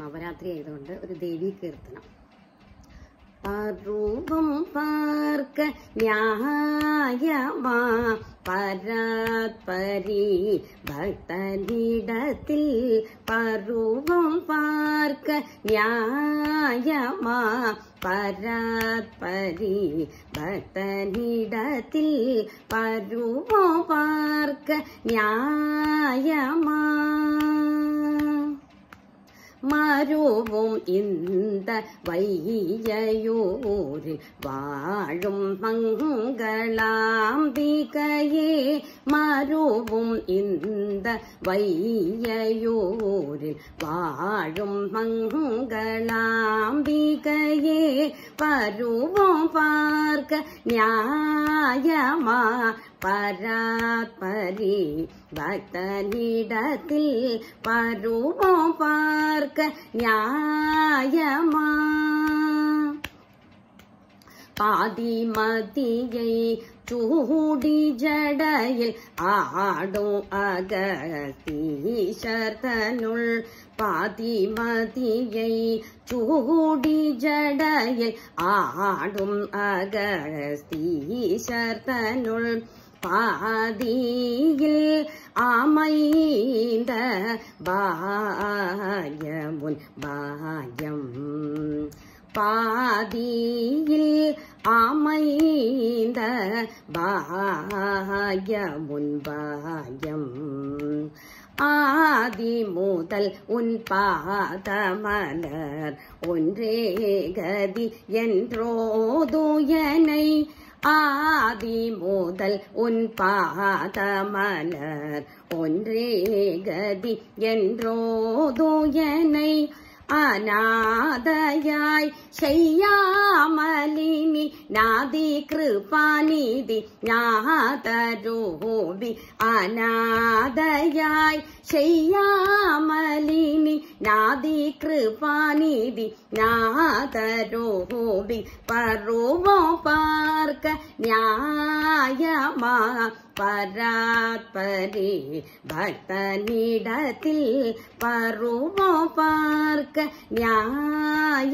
നവരാത്രി ആയതുകൊണ്ട് ഒരു ദേവി കീർത്തനം രൂപം പാർക്ക ന്യായമാ പരാത്പരി ഭക്തനിടത്തിൽ പരൂപം പാർക്ക ന്യായമാ പരാത്പരി ഭക്തനിടത്തിൽ പരൂപം പാർക്ക ന്യായമാ மருவும் இந்த வையையோ ஊரில் வாழும் மங்களாம்பிகையே மறுவும் இந்த வையையூரில் வாழும் மங்களாம்பிகையே பருவம் பார்க்க நியாயமா பராபரி பக்தனிடத்தில் பருவம் பார்க்க நியாயமா ஆதிமதியை சூடி ஜடையில் ஆடும் அகத்தீசர்தனுள் பாதிமதியை சூடி ஜடையில் ஆடும் அகஸ்தீசர்தனுள் பாதியில் அமைந்த பாயமுன் பாயம் பாதியில் அமைந்த பாய முன்பாயம் ஆதி முதல் உன் பாதமலர் ஒன்றே கதி என்றோதுயனை ஆதி முதல் உன் பாதமலர் ஒன்றே கதி என்றோதுயனை അനാദയായി ശയ്യാമലിനി നാദി കൃപാനിധി നാദരൂപി അനാദയായി శయ్యామలిని నాది కృపానిది నాదరోహోబి పరువో పార్క న్యాయమా பராத்பரி பக்தனிடத்தில் பருவம் பார்க்க நியாய